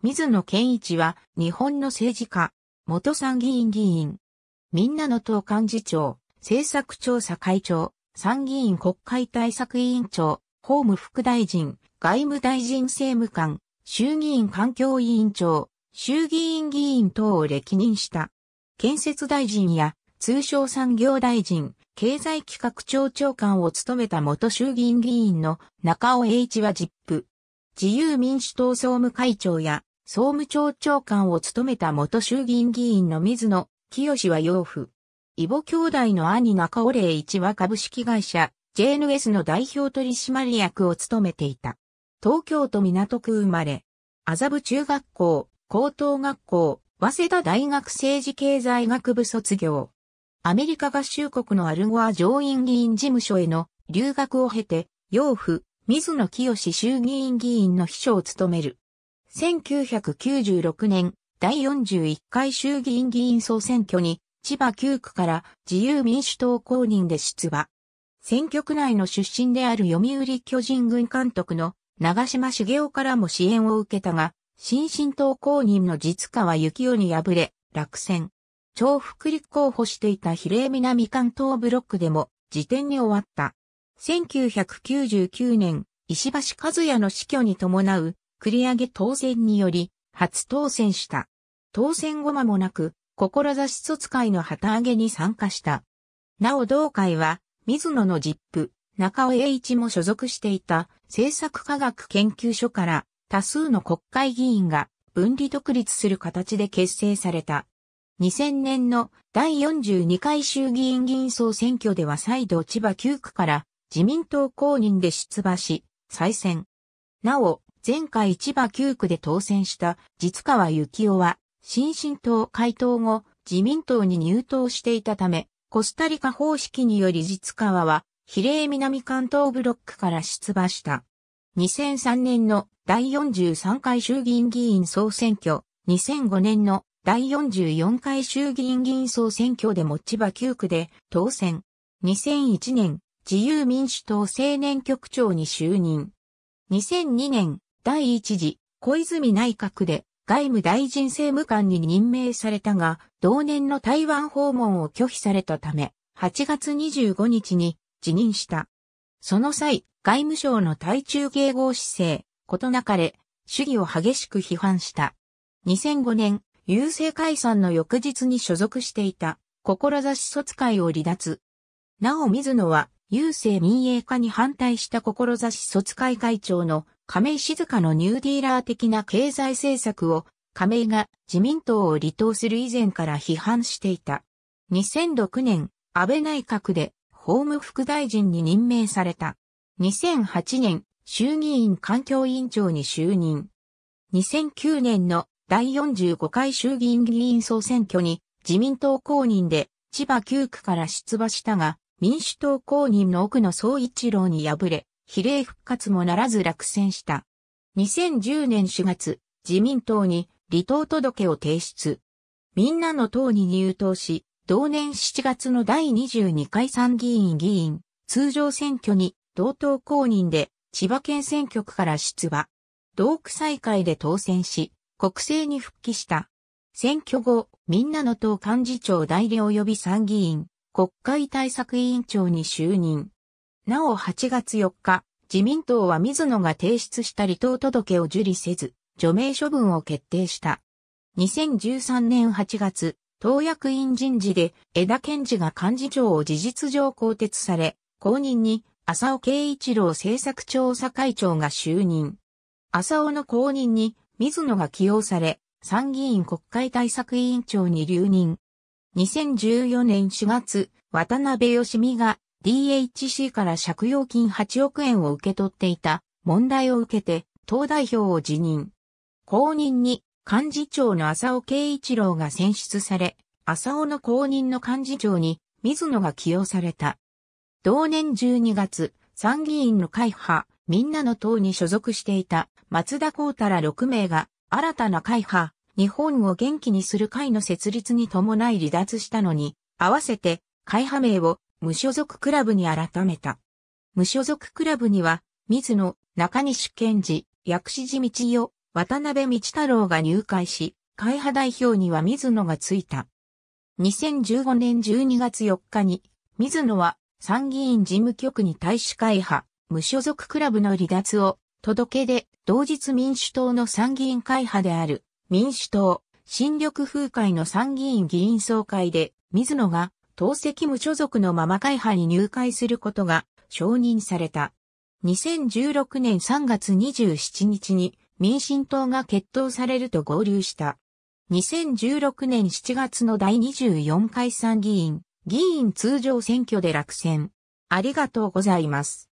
水野健一は日本の政治家、元参議院議員、みんなの党幹事長、政策調査会長、参議院国会対策委員長、法務副大臣、外務大臣政務官、衆議院環境委員長、衆議院議員等を歴任した。建設大臣や通商産業大臣、経済企画庁長官を務めた元衆議院議員の中尾栄一はジップ。自由民主党総務会長や総務庁長官を務めた元衆議院議員の水野清は養父。異母兄弟の兄中尾礼一は株式会社 JNS の代表取締役を務めていた。東京都港区生まれ、麻布中学校、高等学校、早稲田大学政治経済学部卒業。アメリカ合衆国のアルゴア上院議員事務所への留学を経て、養父、水野清衆議院議員の秘書を務める。1996年、第41回衆議院議員総選挙に、千葉9区から自由民主党公認で出馬。選挙区内の出身である読売巨人軍監督の長島茂雄からも支援を受けたが、新進党公認の実川幸雄に敗れ、落選。重複立候補していた比例南関東ブロックでも、辞典に終わった。1999年、石橋和也の死去に伴う繰り上げ当選により、初当選した。当選後間もなく、志卒会の旗揚げに参加した。なお同会は、水野の実父、中尾栄一も所属していた政策科学研究所から多数の国会議員が分離独立する形で結成された。2000年の第42回衆議院議員総選挙では再度千葉9区から自民党公認で出馬し、再選。なお、前回千葉9区で当選した実川幸雄は、新進党解党後、自民党に入党していたため、コスタリカ方式により実川は、比例南関東ブロックから出馬した。2003年の第43回衆議院議員総選挙、2005年の第44回衆議院議員総選挙でも千葉9区で当選。2001年、自由民主党青年局長に就任。2002年、第一次小泉内閣で外務大臣政務官に任命されたが、同年の台湾訪問を拒否されたため、8月25日に辞任した。その際、外務省の対中迎合姿勢、ことなかれ、主義を激しく批判した。2005年、郵政解散の翌日に所属していた、志卒会を離脱。なお水野は、郵政民営化に反対した志卒会会長の亀井静香のニューディーラー的な経済政策を亀井が自民党を離党する以前から批判していた。2006年、安倍内閣で法務副大臣に任命された。2008年、衆議院環境委員長に就任。2009年の第45回衆議院議員総選挙に自民党公認で千葉9区から出馬したが、民主党公認の奥野総一郎に敗れ、比例復活もならず落選した。2010年4月、自民党に離党届を提出。みんなの党に入党し、同年7月の第22回参議院議員、通常選挙に同党公認で千葉県選挙区から出馬。同区再開で当選し、国政に復帰した。選挙後、みんなの党幹事長代理及び参議院、国会対策委員長に就任。なお8月4日、自民党は水野が提出した離党届を受理せず、除名処分を決定した。2013年8月、党役員人事で枝健治が幹事長を事実上更迭され、後任に浅尾慶一郎政策調査会長が就任。浅尾の後任に水野が起用され、参議院国会対策委員長に留任。2014年4月、渡辺義美が DHC から借用金8億円を受け取っていた問題を受けて、党代表を辞任。後任に幹事長の浅尾慶一郎が選出され、浅尾の後任の幹事長に水野が起用された。同年12月、参議院の会派、みんなの党に所属していた松田幸太ら6名が新たな会派、日本を元気にする会の設立に伴い離脱したのに、合わせて会派名を無所属クラブに改めた。無所属クラブには、水野、中西健治、薬師寺道代、渡辺道太郎が入会し、会派代表には水野がついた。2015年12月4日に、水野は参議院事務局に対し会派、無所属クラブの離脱を届けで、同日民主党の参議院会派である民主党、新緑風会の参議院議員総会で、水野が党籍無所属のまま会派に入会することが承認された。2016年3月27日に民進党が決闘されると合流した。2016年7月の第24回参議院、議員通常選挙で落選。ありがとうございます。